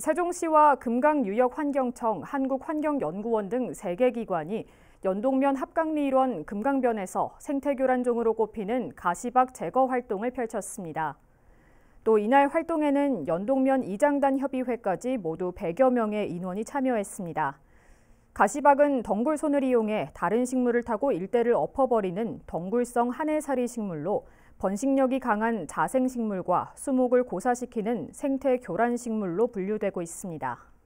세종시와 금강유역환경청, 한국환경연구원 등 세 개 기관이 연동면 합강리 일원 금강변에서 생태교란종으로 꼽히는 가시박 제거 활동을 펼쳤습니다. 또 이날 활동에는 연동면 이장단 협의회까지 모두 100여 명의 인원이 참여했습니다. 가시박은 덩굴손을 이용해 다른 식물을 타고 일대를 엎어버리는 덩굴성 한해살이 식물로 번식력이 강한 자생식물과 수목을 고사시키는 생태 교란식물로 분류되고 있습니다.